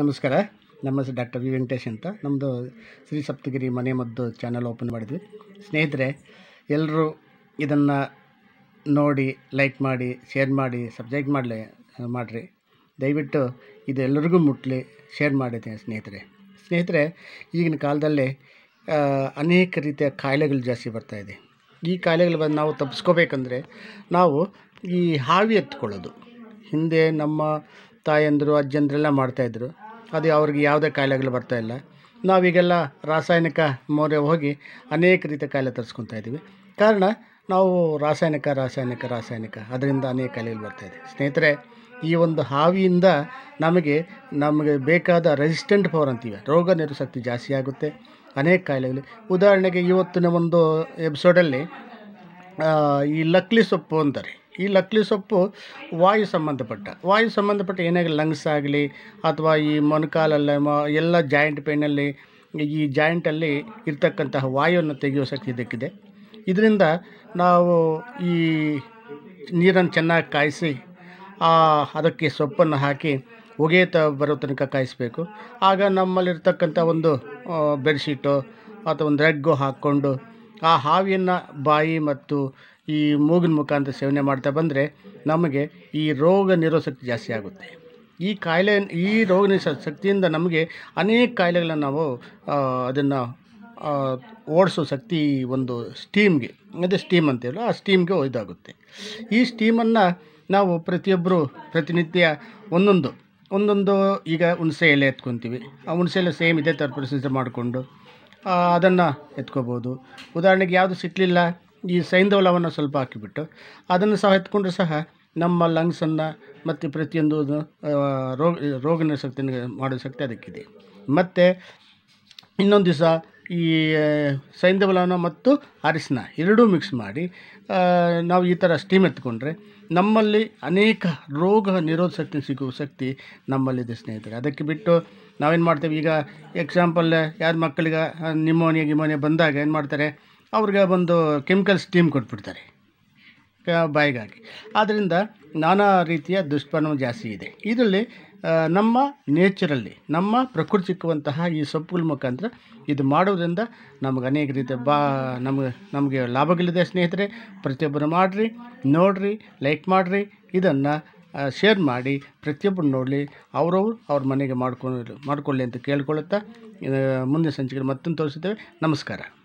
ನಮಸ್ಕಾರ ನಮ್ಮ doctor V Venkatesh ಅಂತ ನಮ್ಮದು ಶ್ರೀ ಸಪ್ತಗಿರಿ ಮನೆ ಮದ್ದು ಚಾನಲ್ ಓಪನ್ ಮಾಡಿದ್ವಿ ಸ್ನೇಹಿತರೆ ಎಲ್ಲರೂ ಇದನ್ನು ನೋಡಿ ಲೈಕ್ ಮಾಡಿ ಶೇರ್ ಮಾಡಿ ಸಬ್ಜೆಕ್ಟ್ ಮಾಡಲಿ ಮಾಡಿರಿ ದಯವಿಟ್ಟು ಇದೆಲ್ಲರಿಗೂ ಎಲ್ಲರಿಗೂ ಮುಟ್ಲಿ ಶೇರ್ ಮಾಡಿದೆ ಸ್ನೇಹಿತರೆ ಸ್ನೇಹಿತರೆ ಈಗಿನ ಕಾಲದಲ್ಲಿ ಅನೇಕ ರೀತಿಯ ಕಾಯಿಲೆಗಳು ಜಾಸ್ತಿ ಬರ್ತಾಯಿದೆ ಈ ಕಾಯಿಲೆಗಳು ಬಂದು ನಾವು ತಪ್ಪಿಸ್ಕೋಬೇಕಂದ್ರೆ ನಾವು ಈ ಹಾವಿ ಎತ್ಕೊಳ್ಳೋದು ಹಿಂದೆ ನಮ್ಮ ತಾಯಂದರು ಅಜ್ಜಂದರೆಲ್ಲ ಮಾಡ್ತಾಯಿದ್ರು ಅದು ಅವ್ರಿಗೆ ಯಾವುದೇ ಕಾಯಿಲೆಗಳು ಇಲ್ಲ ನಾವೀಗೆಲ್ಲ ರಾಸಾಯನಿಕ ಮೊರೆ ಹೋಗಿ ಅನೇಕ ರೀತಿಯ ಕಾಯಿಲೆ ತರಿಸ್ಕೊತಾ ಇದ್ದೀವಿ ಕಾರಣ ನಾವು ರಾಸಾಯನಿಕ ರಾಸಾಯನಿಕ ರಾಸಾಯನಿಕ ಅದರಿಂದ ಅನೇಕ ಕಾಯಿಲೆಗಳು ಬರ್ತಾ ಇದೆ ಸ್ನೇಹಿತರೆ ಈ ಒಂದು ಹಾವಿಯಿಂದ ನಮಗೆ ನಮಗೆ ಬೇಕಾದ ರೆಸಿಸ್ಟೆಂಟ್ ಪವರ್ ಅಂತೀವಿ ರೋಗ ನಿರೋಧಶಕ್ತಿ ಜಾಸ್ತಿ ಆಗುತ್ತೆ ಅನೇಕ ಕಾಯಿಲೆಗಳು ಉದಾಹರಣೆಗೆ ಇವತ್ತಿನ ಒಂದು ಎಪಿಸೋಡಲ್ಲಿ ಈ ಲಕ್ಲಿ ಸೊಪ್ಪು ಅಂತಾರೆ ಈ ಲಕ್ಲಿ ಸೊಪ್ಪು ವಾಯು ಸಂಬಂಧಪಟ್ಟ ವಾಯು ಸಂಬಂಧಪಟ್ಟ ಏನಾಗ ಲಂಗ್ಸ್ ಆಗಲಿ ಅಥವಾ ಈ ಮೊಣಕಾಲಲ್ಲ ಎಲ್ಲ ಜಾಯಿಂಟ್ ಪೇನಲ್ಲಿ ಈ ಜಾಯಿಂಟಲ್ಲಿ ಇರ್ತಕ್ಕಂತಹ ವಾಯುವನ್ನು ತೆಗೆಯುವ ಶಕ್ತಿ ಇದಕ್ಕಿದೆ ಇದರಿಂದ ನಾವು ಈ ನೀರನ್ನು ಚೆನ್ನಾಗಿ ಕಾಯಿಸಿ ಅದಕ್ಕೆ ಸೊಪ್ಪನ್ನು ಹಾಕಿ ಒಗೆಯುತ್ತ ಬರೋ ತನಕ ಕಾಯಿಸಬೇಕು ಆಗ ನಮ್ಮಲ್ಲಿರ್ತಕ್ಕಂಥ ಒಂದು ಬೆಡ್ಶೀಟು ಅಥವಾ ಒಂದು ರಗ್ಗು ಹಾಕ್ಕೊಂಡು ಆ ಹಾವಿಯನ್ನು ಬಾಯಿ ಮತ್ತು ಈ ಮೂಗಿನ ಮುಖಾಂತರ ಸೇವನೆ ಮಾಡ್ತಾ ಬಂದರೆ ನಮಗೆ ಈ ರೋಗ ಶಕ್ತಿ ಜಾಸ್ತಿ ಆಗುತ್ತೆ ಈ ಕಾಯಿಲೆ ಈ ರೋಗ ನಿರೋಧಕ ಶಕ್ತಿಯಿಂದ ನಮಗೆ ಅನೇಕ ಕಾಯಿಲೆಗಳನ್ನು ನಾವು ಅದನ್ನು ಓಡಿಸೋ ಶಕ್ತಿ ಒಂದು ಸ್ಟೀಮ್ಗೆ ಅದೇ ಸ್ಟೀಮ್ ಹೇಳೋ ಆ ಸ್ಟೀಮ್ಗೆ ಇದಾಗುತ್ತೆ ಈ ಸ್ಟೀಮನ್ನು ನಾವು ಪ್ರತಿಯೊಬ್ಬರು ಪ್ರತಿನಿತ್ಯ ಒಂದೊಂದು ಒಂದೊಂದು ಈಗ ಹುಣಸೆ ಎಲೆ ಎತ್ಕೊತೀವಿ ಆ ಹುಣಸೆ ಎಲೆ ಸೇಮ್ ಇದೇ ಥರ ಪ್ರೊಸೀಜರ್ ಮಾಡಿಕೊಂಡು ಅದನ್ನು ಎತ್ಕೋಬೋದು ಉದಾಹರಣೆಗೆ ಯಾವುದು ಸಿಕ್ಕಲಿಲ್ಲ ಈ ಸೈಂಧವಲವನ್ನು ಸ್ವಲ್ಪ ಹಾಕಿಬಿಟ್ಟು ಅದನ್ನು ಸಹ ಎತ್ಕೊಂಡ್ರೆ ಸಹ ನಮ್ಮ ಲಂಗ್ಸನ್ನು ಮತ್ತು ಪ್ರತಿಯೊಂದು ರೋಗ ರೋಗ ಶಕ್ತಿಯನ್ನು ಮಾಡೋ ಶಕ್ತಿ ಅದಕ್ಕಿದೆ ಮತ್ತು ಇನ್ನೊಂದು ದಿವಸ ಈ ಸೈಂಧವಲವನ ಮತ್ತು ಅರಿಶಿನ ಎರಡೂ ಮಿಕ್ಸ್ ಮಾಡಿ ನಾವು ಈ ಥರ ಸ್ಟೀಮ್ ಎತ್ಕೊಂಡ್ರೆ ನಮ್ಮಲ್ಲಿ ಅನೇಕ ರೋಗ ನಿರೋಧ ಶಕ್ತಿ ಸಿಗುವ ಶಕ್ತಿ ನಮ್ಮಲ್ಲಿದೆ ಸ್ನೇಹಿತರೆ ಅದಕ್ಕೆ ಬಿಟ್ಟು ನಾವೇನು ಮಾಡ್ತೇವೆ ಈಗ ಎಕ್ಸಾಂಪಲ್ ಯಾರು ಮಕ್ಕಳಿಗೆ ನಿಮೋನಿಯಾ ಗಿಮೋನಿಯಾ ಬಂದಾಗ ಏನು ಮಾಡ್ತಾರೆ ಅವ್ರಿಗೆ ಒಂದು ಕೆಮಿಕಲ್ ಸ್ಟೀಮ್ ಕೊಟ್ಬಿಡ್ತಾರೆ ಬಾಯಿಗಾಗಿ ಆದ್ದರಿಂದ ನಾನಾ ರೀತಿಯ ದುಷ್ಪರಿಣಾಮ ಜಾಸ್ತಿ ಇದೆ ಇದರಲ್ಲಿ ನಮ್ಮ ನೇಚರಲ್ಲಿ ನಮ್ಮ ಪ್ರಕೃತಿ ಸಿಕ್ಕುವಂತಹ ಈ ಸೊಪ್ಪುಗಳ ಮುಖಾಂತರ ಇದು ಮಾಡೋದ್ರಿಂದ ನಮಗೆ ಅನೇಕ ರೀತಿಯ ಬಾ ನಮಗೆ ನಮಗೆ ಲಾಭಗಳಿದೆ ಸ್ನೇಹಿತರೆ ಪ್ರತಿಯೊಬ್ಬರು ಮಾಡಿರಿ ನೋಡಿರಿ ಲೈಕ್ ಮಾಡಿರಿ ಇದನ್ನು ಶೇರ್ ಮಾಡಿ ಪ್ರತಿಯೊಬ್ಬರು ನೋಡಲಿ ಅವರವರು ಅವ್ರ ಮನೆಗೆ ಮಾಡ್ಕೊಂಡು ಮಾಡಿಕೊಳ್ಳಿ ಅಂತ ಕೇಳ್ಕೊಳ್ಳುತ್ತಾ ಮುಂದಿನ ಸಂಚಿಕೆ ಮತ್ತೊಂದು ತೋರಿಸುತ್ತೇವೆ ನಮಸ್ಕಾರ